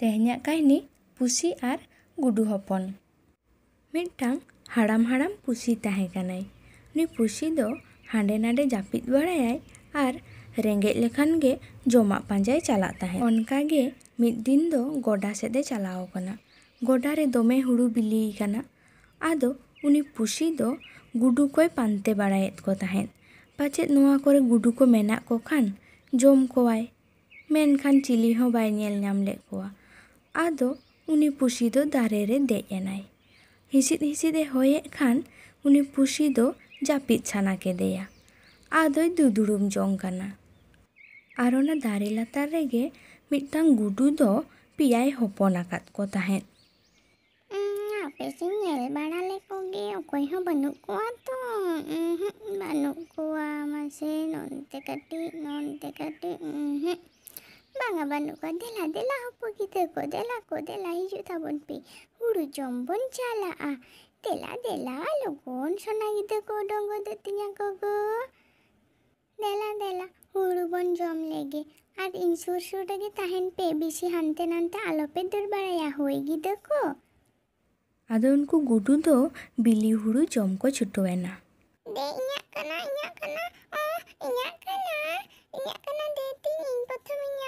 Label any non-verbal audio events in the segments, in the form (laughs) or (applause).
ᱛᱮᱦᱮᱧᱟᱜ ᱠᱟᱹᱦᱱᱤ ᱯᱩᱥᱤ ᱟᱨ ᱜᱩᱰᱩ ᱦᱚᱯᱚᱱ ᱢᱤᱫᱴᱟᱝ ᱦᱟᱲᱟᱢ ᱦᱟᱲᱟᱢ ᱯᱩᱥᱤ ᱛᱟᱦᱮᱸ ᱠᱟᱱᱟᱭ ᱩᱱᱤ ᱯᱩᱥᱤ ᱫᱚ ᱦᱟᱸᱰᱮ ᱱᱟᱰᱮ ᱡᱟᱹᱯᱤᱫ ᱵᱟᱲᱟᱭᱟᱭ ᱟᱨ ᱨᱮᱸᱜᱮᱡ ᱞᱮᱠᱷᱟᱱ ᱜᱮ ᱡᱚᱢᱟᱜ ᱯᱟᱸᱡᱟᱭ ᱪᱟᱞᱟᱜ ᱛᱟᱦᱮᱸᱫ ᱚᱱᱠᱟᱜᱮ ᱢᱤᱫ ᱫᱤᱱ ᱫᱚ ᱜᱚᱰᱟ ᱥᱮᱫ ᱮ ᱪᱟᱞᱟᱣ ᱟᱠᱟᱱᱟ ᱜᱚᱰᱟ ᱨᱮ ᱫᱚᱢᱮ ᱦᱩᱲᱩ ᱵᱤᱞᱤ ᱟᱠᱟᱱᱟ ᱟᱫᱚ ᱩᱱᱤ ᱯᱩᱥᱤ ᱫᱚ ᱜᱩᱰᱩ ᱠᱚᱭ ᱯᱟᱱᱛᱮ ᱵᱟᱲᱟᱭᱮᱫ ᱠᱚ ᱛᱟᱦᱮᱸᱫ ᱯᱟᱪᱮᱫ ᱱᱚᱣᱟ ᱠᱚᱨᱮ ᱜᱩᱰᱩ ᱠᱚ ᱢᱮᱱᱟᱜ ᱠᱚ ᱠᱷᱟᱱ ᱡᱚᱢ ᱠᱚᱣᱟᱭ ᱢᱮᱱᱠᱷᱟᱱ ᱪᱤᱞᱤ ᱦᱚᱸ ᱵᱟᱭ ᱧᱮᱞ ᱧᱟᱢ ᱞᱮᱫ ᱠᱚᱣᱟ ᱟᱫᱚ ᱩᱱᱤ ᱯᱩᱥᱤ ᱫᱚ ᱫᱟᱨᱮ ᱨᱮ ᱫᱮᱡ ᱮᱱᱟᱭ ᱦᱤᱥᱤᱫ ᱦᱤᱥᱤᱫᱮ ᱦᱚᱭᱮᱫ ᱠᱷᱟᱱ ᱩᱱᱤ ᱯᱩᱥᱤ ᱫᱚ ᱡᱟᱹᱯᱤᱫ ᱥᱟᱱᱟ ᱠᱮᱫᱮᱭᱟ ᱟᱫᱚᱭ ᱫᱩᱫᱩᱲᱩᱢ ᱡᱚᱝ ᱠᱟᱱᱟ ᱟᱨ ᱚᱱᱟ ᱫᱟᱨᱮ ᱞᱟᱛᱟᱨ ᱨᱮᱜᱮ ᱢᱤᱫᱴᱟᱝ ᱜᱩᱰᱩ ᱫᱚ ᱯᱮᱭᱟᱭ ᱦᱚᱯᱚᱱ ᱟᱠᱟᱫ ᱠᱚ ᱛᱟᱦᱮᱸᱫ ᱦᱟᱯᱮᱥᱮᱧ ᱧᱮᱞ ᱵᱟᱲᱟ ᱞᱮᱠᱚ ᱜᱮ ᱚᱠᱚᱭ ᱦᱚᱸ ᱵᱟᱹᱱᱩᱜ ᱠᱚᱣᱟ ᱛᱚ ᱵᱟᱹᱱᱩᱜ ᱠᱚᱣᱟ ᱢᱟᱥᱮ ᱱᱚᱱᱛᱮ ᱠᱟᱹᱴᱤᱡ ᱱᱚᱱᱛᱮ ᱠᱟᱹᱴᱤᱡ বাঙাবানো দেলা দেলা হপকিতে কোদেলা কোদেলা হিজু থাবনপি হুড়ু জম্বন চালা আ তেলা দেলা লগন সোনাগিতে কো ডঙ্গ দেতিয়া কগ দেলা দেলা হুড়ু বন জম লেগে আর ইনসুর সুরটাকে তাহেন পে বেশি হানতে নানতে আলোপের দরবারায়া হয়ে গি দেখো ᱟᱫᱚ ᱩᱱᱠᱩ ᱜᱩᱰᱩ ᱫᱚ ᱵᱤᱞᱤ ᱦᱩᱲᱩ ᱡᱚᱢ ᱠᱚ ᱪᱷᱩᱴᱟᱹᱣᱮᱱᱟ ᱫᱮ ᱤᱧᱟᱹᱜ ᱠᱟᱱᱟ ᱤᱧᱟᱹᱜ ᱠᱟᱱᱟ ᱤᱧᱟᱹᱜ ᱠᱟᱱᱟ ᱤᱧᱟᱹᱜ ᱠᱟᱱᱟ ᱫᱮ ᱛᱤᱧ ᱤᱧ ᱯᱨᱚᱛᱷᱚᱢ ᱤᱧᱟᱹᱜ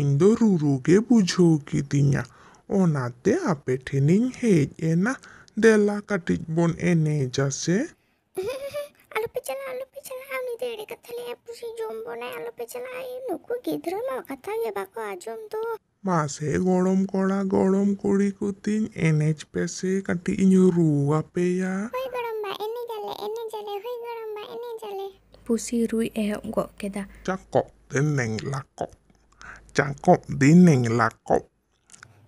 indo ruruge bujogi dinya ona te apete nin hej ena dela katit bon ene jase (laughs) alu pichala alu pichala ami dere kathale apusi ya jombo jombone. Ya, alu pichala ai nuku gidra ma kata ye ya bako ajom to ma se gorom kora gorom kori kutin nh pese kati inu ru apeya hoi gorom ba ene jale ene jale hoi gorom ene jale pusi rui eh gok keda cakok deneng lakok cangkok dining lakop.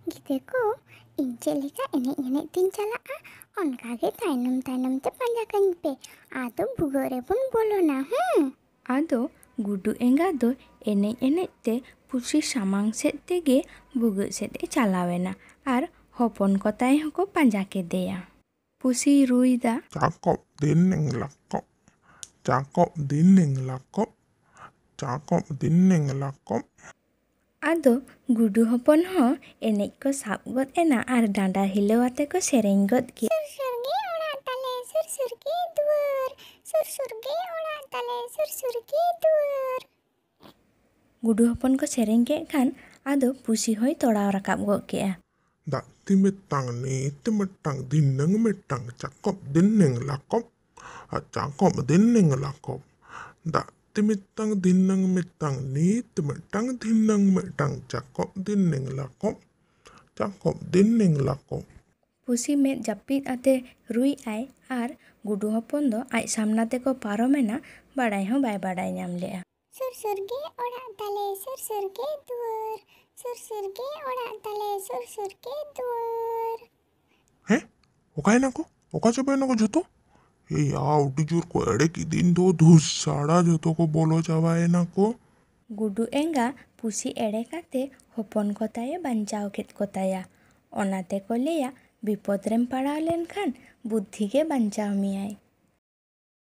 Gitu ko, ince leka ini tinjala ah, on onkage tanam tanam te pe, atau bugore pun na hmm. Ado gudu enggak do ene ene te pusi samang set tege buguk set e calawena, ar hopon kota kotai e hoko panjake dea. Ya. Pusi ruida. Cangkok dining lako, Cangkok dining lako, Cangkok dining lako ado gudu hopon ho enek ko sabgot ena ar danda hilo ate ko sereng got sur sur ge ona tale sur sur ge sur sur ge ona tale sur sur ge dur gudu hopon ko sereng kan ado pusi hoi tora rakap go ke da timet ni timet tang din nang met tang cakop din nang da timitang dinang mitang ni timitang dinang mitang cakop dining lakop cakop dining lakop ᱯᱩᱥᱤ ᱢᱮᱫ ᱡᱟᱹᱯᱤᱫ ᱟᱛᱮ ᱨᱩᱭ ᱟᱭ ᱟᱨ ᱜᱩᱰᱩ ᱦᱚᱯᱚᱱ ᱫᱚ ᱟᱡ ᱥᱟᱢᱱᱟ ᱛᱮᱠᱚ ᱯᱟᱨᱚᱢᱮᱱᱟ ᱵᱟᱰᱟᱭ ᱦᱚᱸ ᱵᱟᱭ ᱵᱟᱰᱟᱭ ᱧᱟᱢ ᱞᱮᱜᱼᱟ ᱥᱩᱨ ᱥᱩᱨ ᱜᱮ ᱚᱲᱟᱜ ᱛᱟᱞᱮ ᱥᱩᱨ ᱥᱩᱨ ᱜᱮ ᱫᱩᱣᱟᱹᱨ ᱥᱩᱨ ᱥᱩᱨ ᱜᱮ ᱚᱲᱟᱜ ᱛᱟᱞᱮ ᱥᱩᱨ ᱥᱩᱨ ᱜᱮ ᱫᱩᱣᱟᱹᱨ ᱦᱮᱸ ᱚᱠᱟᱭ ᱱᱟᱠᱚ ᱚᱠᱟ ᱪᱟᱵᱟᱭ ᱱᱟᱠᱚ ᱡᱚᱛᱚ એ આ ઉટીજુરકો એડેકી દિન દો ધૂસ સાડા જતોકો બોલો જવાય એનાકો ᱜᱩᱰᱩ ᱮᱸᱜᱟ ᱯᱩᱥᱤ ᱮᱲᱮ ᱠᱟᱛᱮ ᱦᱚᱯᱚᱱ ᱠᱚᱛᱟᱭᱮ ᱵᱟᱧᱪᱟᱣ ᱠᱮᱫ ᱠᱚᱛᱟᱭᱟ ᱚᱱᱟᱛᱮᱠᱚ ᱞᱟᱹᱭᱟ ᱵᱤᱯᱚᱫ ᱨᱮᱢ ᱯᱟᱲᱟᱣ ᱞᱮᱱᱠᱷᱟᱱ ᱵᱩᱫᱽᱫᱷᱤ ᱜᱮ ᱵᱟᱧᱪᱟᱣ ᱢᱮᱭᱟᱭ